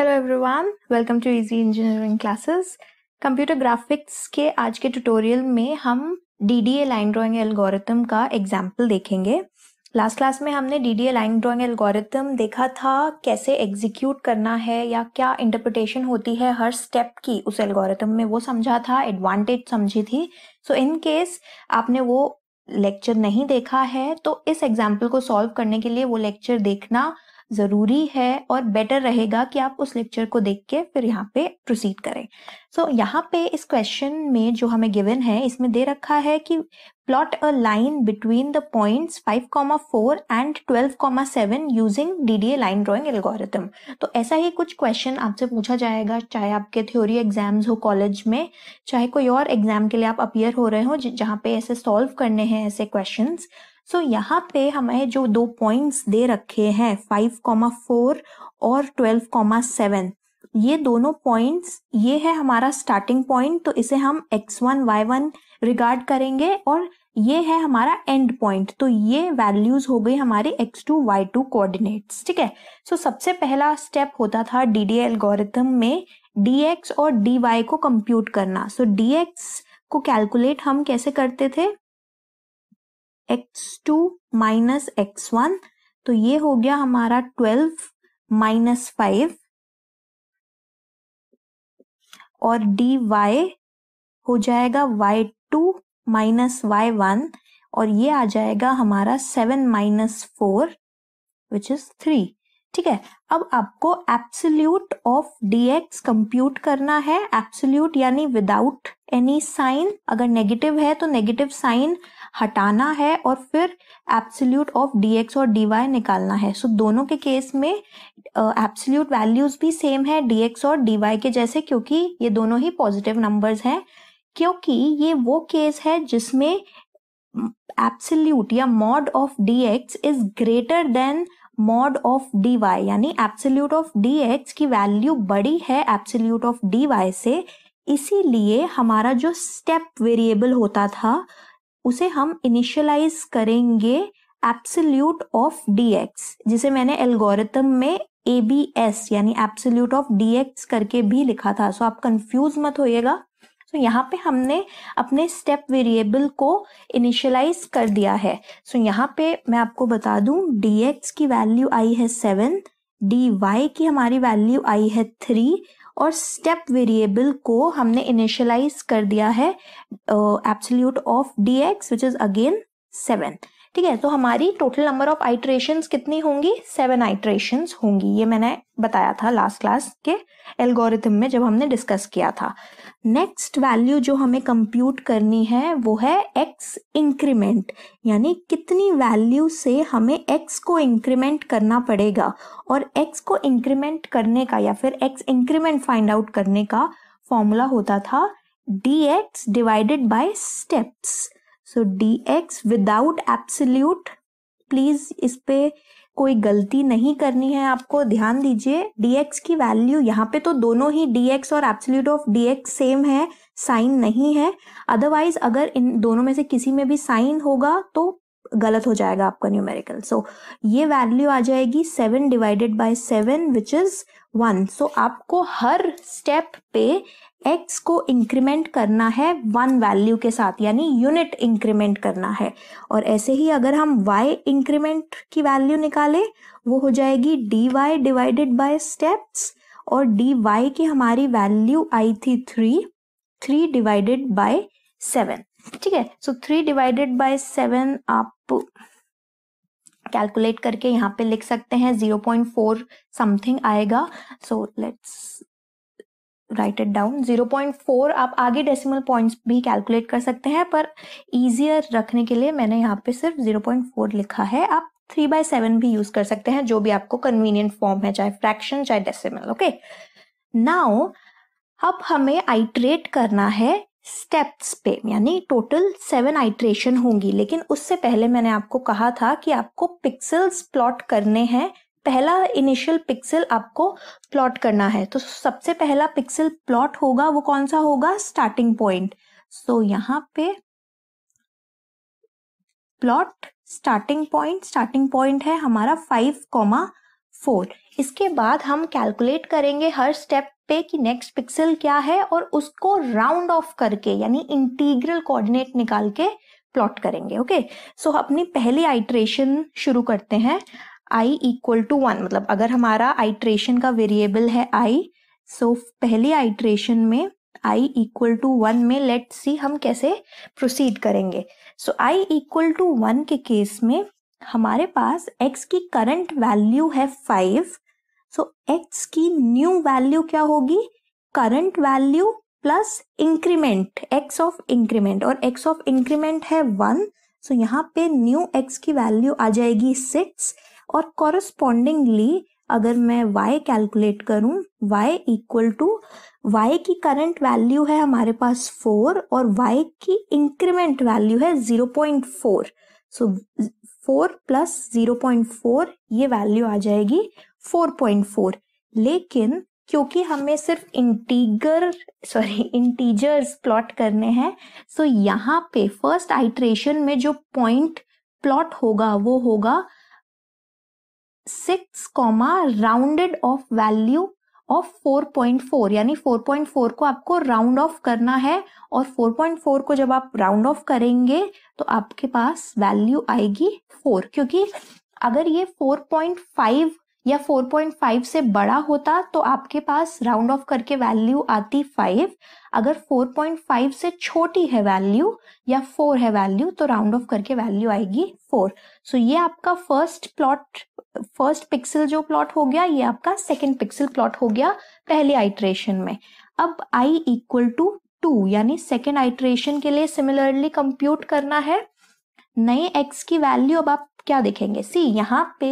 Hello everyone welcome to easy engineering classes computer graphics के आज के ट्यूटोरियल में हम डीडीए लाइन ड्राइंग एल्गोरिथम का एग्जाम्पल देखेंगे लास्ट क्लास में हमने डीडीए लाइन ड्राइंग एल्गोरिथम देखा था कैसे एग्जीक्यूट करना है या क्या इंटरप्रिटेशन होती है हर स्टेप की उस एल्गोरिथम में वो समझा था एडवांटेज समझी थी सो इन केस आपने वो लेक्चर नहीं देखा है तो इस एग्जाम्पल को सॉल्व करने के लिए वो लेक्चर देखना ज़रूरी है और बेटर रहेगा कि आप उस लेक्चर को देख के फिर यहाँ पे प्रोसीड करें सो so, यहाँ पे इस क्वेश्चन में जो हमें गिवन है इसमें दे रखा है कि plot a line between the points 5.4 and 12.7 using DDA line drawing algorithm तो ऐसा ही कुछ क्वेश्चन आपसे पूछा जाएगा चाहे आपके थ्योरी एग्जाम्स हो कॉलेज में चाहे कोई और एग्जाम के लिए आप अपियर हो रहे हो जहाँ पे ऐसे सॉल्व करने हैं ऐसे क्वेश्चंस सो so, यहाँ पे हमें जो दो पॉइंट्स दे रखे हैं फाइव कॉमा फोर और ट्वेल्व कॉमा सेवन ये दोनों पॉइंट्स ये है हमारा स्टार्टिंग पॉइंट तो इसे हम X one Y one regard करेंगे और ये है हमारा एंड पॉइंट तो ये वैल्यूज हो गई हमारे X two Y two coordinates ठीक है सो so, सबसे पहला स्टेप होता था डी डी एलगोरिथम में डी एक्स और डी वाई को कंप्यूट करना सो so, डी एक्स को कैलकुलेट हम कैसे करते थे X two minus X one तो ये हो गया हमारा ट्वेल्व माइनस फाइव और डी वाई हो जाएगा Y two minus Y one और ये आ जाएगा हमारा seven minus four which is three ठीक है अब आपको एप्सल्यूट ऑफ डीएक्स कंप्यूट करना है एप्सल्यूट यानी विदाउट एनी साइन अगर नेगेटिव है तो नेगेटिव साइन हटाना है और फिर एप्सल्यूट ऑफ डीएक्स और डीवाई निकालना है सो so, दोनों के केस में एप्सल्यूट वैल्यूज भी सेम है डीएक्स और डीवाई के जैसे क्योंकि ये दोनों ही पॉजिटिव नंबर्स हैं क्योंकि ये वो केस है जिसमें एप्सल्यूट या mod of DX is greater than mod of D Y यानी एब्सोल्यूट ऑफ डी एक्स की वैल्यू बड़ी है एब्सोल्यूट ऑफ डी वाई से इसीलिए हमारा जो स्टेप वेरिएबल होता था उसे हम इनिशियलाइज करेंगे एप्सल्यूट ऑफ डी एक्स जिसे मैंने एल्गोरिथम में ए बी एस यानी एब्सोल्यूट ऑफ डी एक्स करके भी लिखा था सो आप कंफ्यूज मत होइएगा सो तो so, यहाँ पे हमने अपने स्टेप वेरिएबल को इनिशियलाइज कर दिया है सो so, यहाँ पे मैं आपको बता दूं डी की वैल्यू आई है सेवन डी की हमारी वैल्यू आई है थ्री और स्टेप वेरिएबल को हमने इनिशियलाइज कर दिया है absolute of D X which is again seven ठीक है तो हमारी टोटल नंबर ऑफ आइट्रेशन कितनी होंगी सेवन आइट्रेशन होंगी ये मैंने बताया था लास्ट क्लास के एल्गोरिथम में जब हमने डिस्कस किया था नेक्स्ट वैल्यू जो हमें कंप्यूट करनी है वो है एक्स इंक्रीमेंट यानी कितनी वैल्यू से हमें एक्स को इंक्रीमेंट करना पड़ेगा और एक्स को इंक्रीमेंट करने का या फिर एक्स इंक्रीमेंट फाइंड आउट करने का फॉर्मूला होता था D X divided by steps so D X without absolute please इस पे कोई गलती नहीं करनी है आपको ध्यान दीजिए dx की वैल्यू यहाँ पे तो दोनों ही dx और एप्सल्यूट ऑफ dx सेम है साइन नहीं है अदरवाइज अगर इन दोनों में से किसी में भी साइन होगा तो गलत हो जाएगा आपका न्यूमेरिकल सो so, ये वैल्यू आ जाएगी seven divided by seven which is one so आपको हर स्टेप पे एक्स को इंक्रीमेंट करना है वन वैल्यू के साथ यानी यूनिट इंक्रीमेंट करना है और ऐसे ही अगर हम वाई इंक्रीमेंट की वैल्यू निकाले वो हो जाएगी D Y divided by steps और डी वाई की हमारी वैल्यू आई थी three three divided by seven ठीक है so three divided by seven आप कैलकुलेट करके यहाँ पे लिख सकते हैं जीरो पॉइंट फोर समथिंग आएगा so let's write it down four आप आगे डेसिमल पॉइंट्स भी कैलकुलेट कर सकते हैं पर इजियर रखने के लिए मैंने यहाँ पे सिर्फ फोर लिखा है आप थ्री बाय सेवन भी यूज कर सकते हैं जो भी आपको कन्वीनियंट फॉर्म है चाहे फ्रैक्शन चाहे डेसिमल ओके नाउ अब हमें आइट्रेट करना है स्टेप्स पे यानी टोटल सेवन आइट्रेशन होंगी लेकिन उससे पहले मैंने आपको कहा था कि आपको पिक्सल्स प्लॉट करने हैं पहला इनिशियल पिक्सल आपको प्लॉट करना है तो सबसे पहला पिक्सल प्लॉट होगा वो कौन सा होगा स्टार्टिंग पॉइंट सो यहाँ पे plot starting point starting point है हमारा फाइव कॉमा फोर इसके बाद हम कैलकुलेट करेंगे हर स्टेप पे कि नेक्स्ट पिक्सल क्या है और उसको राउंड ऑफ करके यानी इंटीग्रल कोऑर्डिनेट निकाल के प्लॉट करेंगे ओके okay? सो so, अपनी पहली आइट्रेशन शुरू करते हैं आई इक्वल टू वन मतलब अगर हमारा आइट्रेशन का वेरिएबल है आई सो so पहले आइट्रेशन में आई इक्वल टू वन में लेट सी हम कैसे प्रोसीड करेंगे so I equal to one के केस में हमारे पास एक्स की करंट वैल्यू है फाइव सो एक्स की न्यू वैल्यू क्या होगी current value plus increment X of increment और एक्स ऑफ इंक्रीमेंट है वन सो so यहाँ पे न्यू एक्स की वैल्यू आ जाएगी सिक्स और कॉरस्पॉन्डिंगली अगर मैं y कैलकुलेट करूं y इक्वल टू y की करंट वैल्यू है हमारे पास फोर और y की इंक्रीमेंट वैल्यू है zero point four so four plus zero point four ये वैल्यू आ जाएगी फोर पॉइंट फोर लेकिन क्योंकि हमें सिर्फ इंटीगर सॉरी इंटीजर्स प्लॉट करने हैं सो so यहाँ पे फर्स्ट आइट्रेशन में जो पॉइंट प्लॉट होगा वो होगा six comma rounded off value of 4.4 यानी 4.4 को आपको राउंड ऑफ करना है और 4.4 को जब आप राउंड ऑफ करेंगे तो आपके पास वैल्यू आएगी 4 क्योंकि अगर ये 4.5 या 4.5 से बड़ा होता तो आपके पास राउंड ऑफ करके वैल्यू आती 5 अगर 4.5 से छोटी है वैल्यू या 4 है वैल्यू तो राउंड ऑफ करके वैल्यू आएगी 4 सो so ये आपका फर्स्ट प्लॉट फर्स्ट पिक्सल जो प्लॉट हो गया ये आपका सेकेंड पिक्सल प्लॉट हो गया पहले आइट्रेशन में अब आई इक्वल टू टू यानी सेकेंड आइट्रेशन के लिए सिमिलरली कंप्यूट करना है नए एक्स की वैल्यू अब आप क्या देखेंगे सी यहाँ पे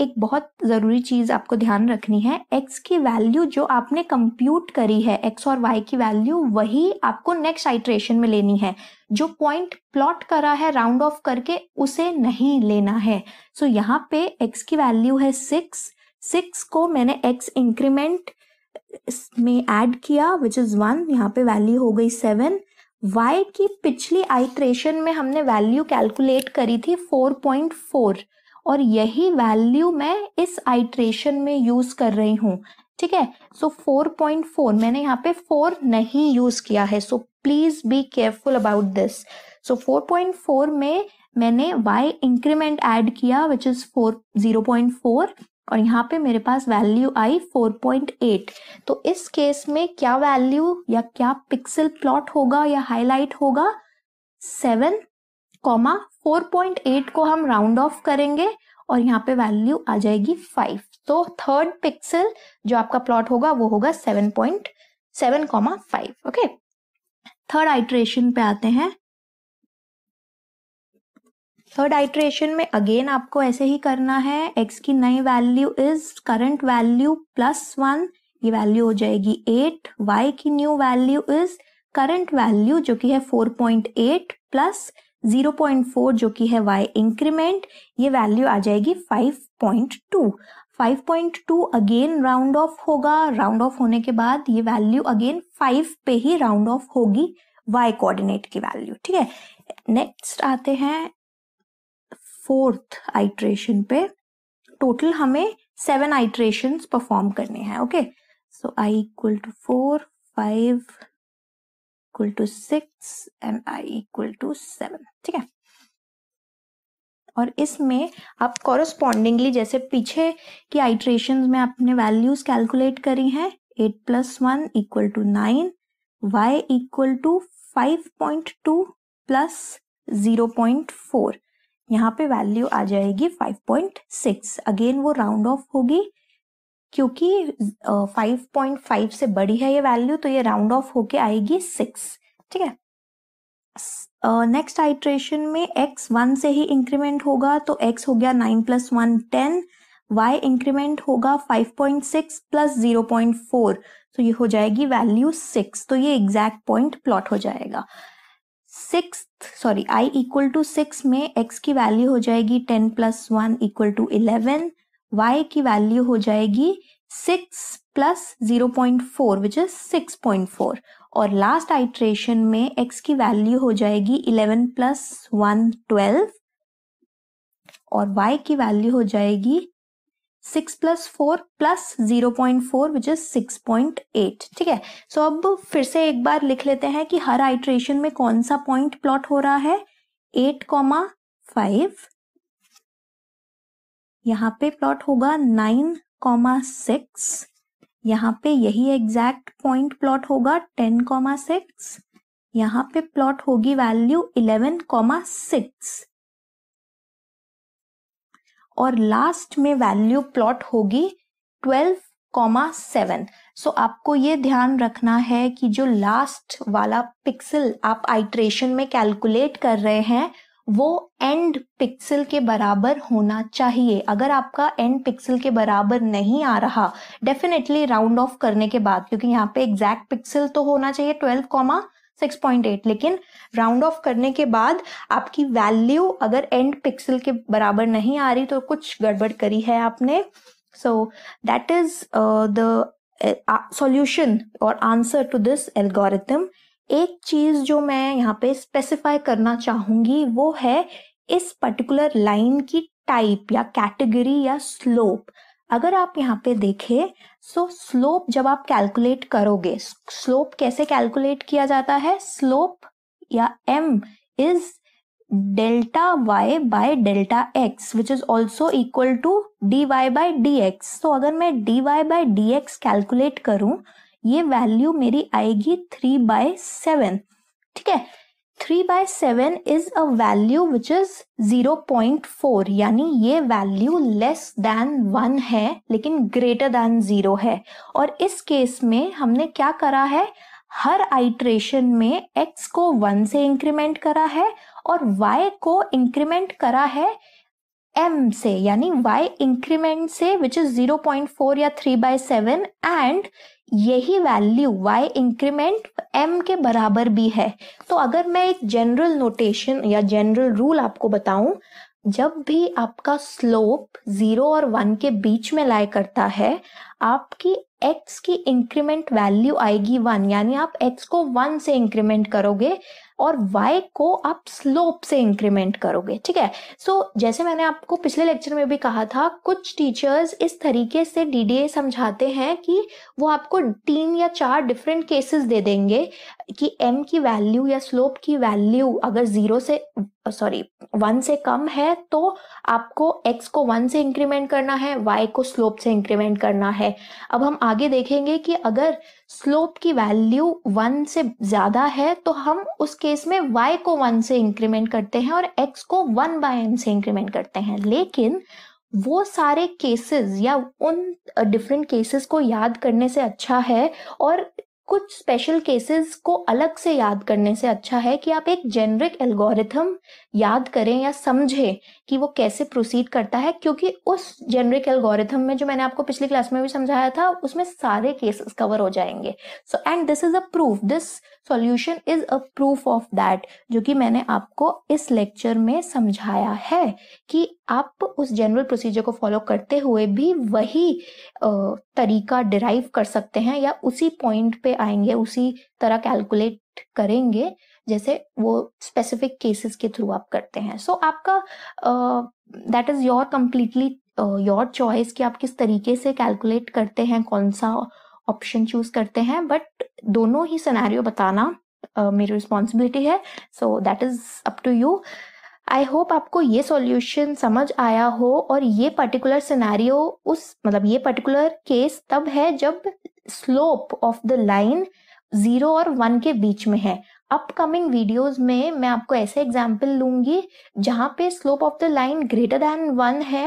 एक बहुत ज़रूरी चीज़ आपको ध्यान रखनी है एक्स की वैल्यू जो आपने कंप्यूट करी है एक्स और वाई की वैल्यू वही आपको नेक्स्ट आइट्रेशन में लेनी है जो पॉइंट प्लॉट करा है राउंड ऑफ करके उसे नहीं लेना है सो so, यहाँ पे एक्स की वैल्यू है सिक्स सिक्स को मैंने एक्स इंक्रीमेंट में एड किया विच इज़ वन यहाँ पे वैल्यू हो गई सेवन वाई की पिछली आइट्रेशन में हमने वैल्यू कैलकुलेट करी थी 4.4 और यही वैल्यू मैं इस आइट्रेशन में यूज कर रही हूँ ठीक है सो so 4.4 मैंने यहाँ पे 4 नहीं यूज किया है so please be careful about this so 4.4 में मैंने y इंक्रीमेंट ऐड किया which is four zero point four और यहाँ पे मेरे पास वैल्यू आई 4.8 तो इस केस में क्या वैल्यू या क्या पिक्सल प्लॉट होगा या हाईलाइट होगा 7, फोर को हम राउंड ऑफ करेंगे और यहाँ पे वैल्यू आ जाएगी 5 तो थर्ड पिक्सल जो आपका प्लॉट होगा वो होगा 7.7, फाइव ओके थर्ड आइट्रेशन पे आते हैं थर्ड आइट्रेशन में अगेन आपको ऐसे ही करना है एक्स की नई value is current value plus one ये वैल्यू हो जाएगी एट वाई की new value is current value जो कि है four point eight plus zero point four जो कि है वाई इंक्रीमेंट ये वैल्यू आ जाएगी five point two 5.2 again round off होगा राउंड ऑफ होने के बाद ये वैल्यू अगेन 5 पे ही राउंड ऑफ होगी y कोऑर्डिनेट की वैल्यू ठीक है नेक्स्ट आते हैं फोर्थ आइट्रेशन पे टोटल हमें सेवन आइट्रेशन परफॉर्म करने हैं okay so I equal to four five equal to six and i equal to seven ठीक है और इसमें आप कॉरस्पॉन्डिंगली जैसे पीछे की आइट्रेशन में आपने वैल्यूज कैलकुलेट करी हैं eight plus one equal to nine y equal to five point two plus zero point four यहाँ पे वैल्यू आ जाएगी 5.6 अगेन वो राउंड ऑफ होगी क्योंकि 5.5 से बड़ी है ये वैल्यू तो ये राउंड ऑफ होके आएगी 6 ठीक है नेक्स्ट uh, आइट्रेशन में x वन से ही इंक्रीमेंट होगा तो x हो गया nine plus one ten y increment होगा 5.6 प्लस फोर तो ये हो जाएगी वैल्यू 6 तो ये एग्जैक्ट पॉइंट प्लॉट हो जाएगा six sorry i equal to six में एक्स की वैल्यू हो जाएगी ten plus one equal to eleven y की वैल्यू हो जाएगी six plus zero point four which is six point four और लास्ट आइट्रेशन में एक्स की वैल्यू हो जाएगी इलेवन प्लस वन ट्वेल्व और वाई की वैल्यू हो जाएगी six plus four plus zero point four which is six point eight ठीक है सो अब फिर से एक बार लिख लेते हैं कि हर आइट्रेशन में कौन सा पॉइंट प्लॉट हो रहा है एट कॉमा फाइव यहाँ पे प्लॉट होगा नाइन कॉमा सिक्स यहाँ पे यही एग्जैक्ट पॉइंट प्लॉट होगा टेन कॉमा सिक्स यहाँ पे प्लॉट होगी वैल्यू इलेवन कॉमा सिक्स और लास्ट में वैल्यू प्लॉट होगी ट्वेल्व कॉमा सेवन सो आपको ये ध्यान रखना है कि जो लास्ट वाला पिक्सल आप आइट्रेशन में कैलकुलेट कर रहे हैं वो एंड पिक्सल के बराबर होना चाहिए अगर आपका एंड पिक्सल के बराबर नहीं आ रहा डेफिनेटली राउंड ऑफ करने के बाद क्योंकि यहाँ पे एग्जैक्ट पिक्सल तो होना चाहिए ट्वेल्व कॉमा एट लेकिन राउंड ऑफ करने के बाद आपकी वैल्यू अगर एंड पिक्सल के बराबर नहीं आ रही तो कुछ गड़बड़ करी है आपने so that is the solution और आंसर टू दिस एल्गोरिथम एक चीज जो मैं यहाँ पे स्पेसिफाई करना चाहूंगी वो है इस पर्टिकुलर लाइन की टाइप या कैटेगरी या स्लोप अगर आप यहाँ पे देखें सो स्लोप जब आप कैलकुलेट करोगे स्लोप कैसे कैलकुलेट किया जाता है स्लोप या m is delta y by delta x which is also equal to d y by d x तो अगर मैं d y by d x calculate करूं ये वैल्यू मेरी आएगी थ्री बाय सेवन ठीक है three by seven is a value which is zero point four यानी ये वैल्यू लेस देन वन है लेकिन ग्रेटर देन जीरो है और इस केस में हमने क्या करा है हर आइट्रेशन में x को वन से इंक्रीमेंट करा है और y को इंक्रीमेंट करा है एम से यानी y इंक्रीमेंट से विच इज फोर या थ्री बाय सेवन एंड यही वैल्यू y इंक्रीमेंट m के बराबर भी है तो अगर मैं एक जनरल नोटेशन या जनरल रूल आपको बताऊं जब भी आपका स्लोप जीरो और वन के बीच में लाई करता है आपकी एक्स की इंक्रीमेंट वैल्यू आएगी वन यानी आप एक्स को वन से इंक्रीमेंट करोगे और वाई को आप स्लोप से इंक्रीमेंट करोगे ठीक है सो so, जैसे मैंने आपको पिछले लेक्चर में भी कहा था कुछ टीचर्स इस तरीके से डीडीए समझाते हैं कि वो आपको तीन या चार डिफरेंट केसेस दे देंगे कि एम की वैल्यू या स्लोप की वैल्यू अगर जीरो से सॉरी वन से कम है तो आपको एक्स को वन से इंक्रीमेंट करना है वाई को स्लोप से इंक्रीमेंट करना है अब हम आगे देखेंगे कि अगर स्लोप की वैल्यू वन से ज़्यादा है तो हम उस केस में वाई को वन से इंक्रीमेंट करते हैं और एक्स को वन बाय एम से इंक्रीमेंट करते हैं लेकिन वो सारे केसेस या उन डिफरेंट केसेस को याद करने से अच्छा है और कुछ स्पेशल केसेस को अलग से याद करने से अच्छा है कि आप एक जेनरिक एल्गोरिथम याद करें या समझें कि वो कैसे प्रोसीड करता है क्योंकि उस जेनरिक एल्गोरिथम में जो मैंने आपको पिछली क्लास में भी समझाया था उसमें सारे केसेस कवर हो जाएंगे so and this is a proof this solution is a proof of that जो कि मैंने आपको इस लेक्चर में समझाया है कि आप उस जनरल प्रोसीजर को फॉलो करते हुए भी वही तरीका डिराइव कर सकते हैं या उसी पॉइंट पे आएंगे उसी तरह कैलकुलेट करेंगे जैसे वो स्पेसिफिक केसेस के थ्रू आप करते हैं सो so, आपका that is your completely your choice कि आप किस तरीके से कैलकुलेट करते हैं कौन सा ऑप्शन चूज करते हैं बट दोनों ही सिनेरियो बताना uh, मेरी रिस्पॉन्सिबिलिटी है so that is up to you I hope आपको ये सॉल्यूशन समझ आया हो और ये पर्टिकुलर सिनेरियो उस मतलब ये पर्टिकुलर केस तब है जब slope of the line zero और वन के बीच में है अपकमिंग वीडियोस में मैं आपको ऐसे एग्जाम्पल लूंगी जहां पे slope of the line greater than one है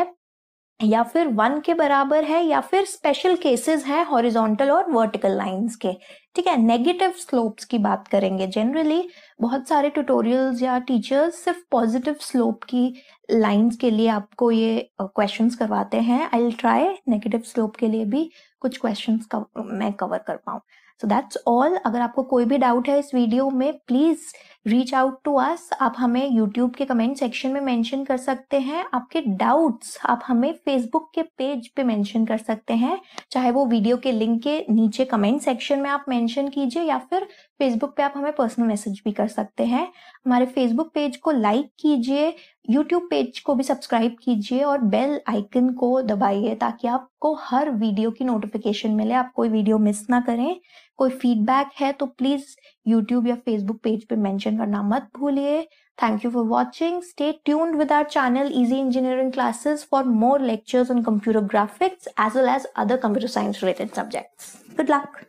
या फिर वन के बराबर है या फिर स्पेशल केसेस है हॉरिजॉन्टल और वर्टिकल लाइंस के ठीक है नेगेटिव स्लोप्स की बात करेंगे जनरली बहुत सारे ट्यूटोरियल्स या टीचर्स सिर्फ पॉजिटिव स्लोप की लाइंस के लिए आपको ये क्वेश्चंस करवाते हैं I will try negative slope के लिए भी कुछ क्वेश्चंस मैं कवर कर पाऊँ सो दैट्स ऑल अगर आपको कोई भी डाउट है इस वीडियो में please reach out to us आप हमें यूट्यूब के कमेंट सेक्शन में मेंशन कर सकते हैं आपके डाउट्स आप हमें फेसबुक के पेज पे मेंशन कर सकते हैं चाहे वो वीडियो के लिंक के नीचे कमेंट सेक्शन में आप मेंशन कीजिए या फिर फेसबुक पे आप हमें पर्सनल मैसेज भी कर सकते हैं हमारे फेसबुक पेज को लाइक कीजिए यूट्यूब पेज को भी सब्सक्राइब कीजिए और बेल आइकन को दबाइए ताकि आपको हर वीडियो की नोटिफिकेशन मिले आप कोई वीडियो मिस ना करें कोई फीडबैक है तो प्लीज यूट्यूब या फेसबुक पेज पे मेंशन करना मत भूलिए thank you for watching stay tuned with our channel easy engineering classes for more lectures on computer graphics as well as other computer science related subjects good luck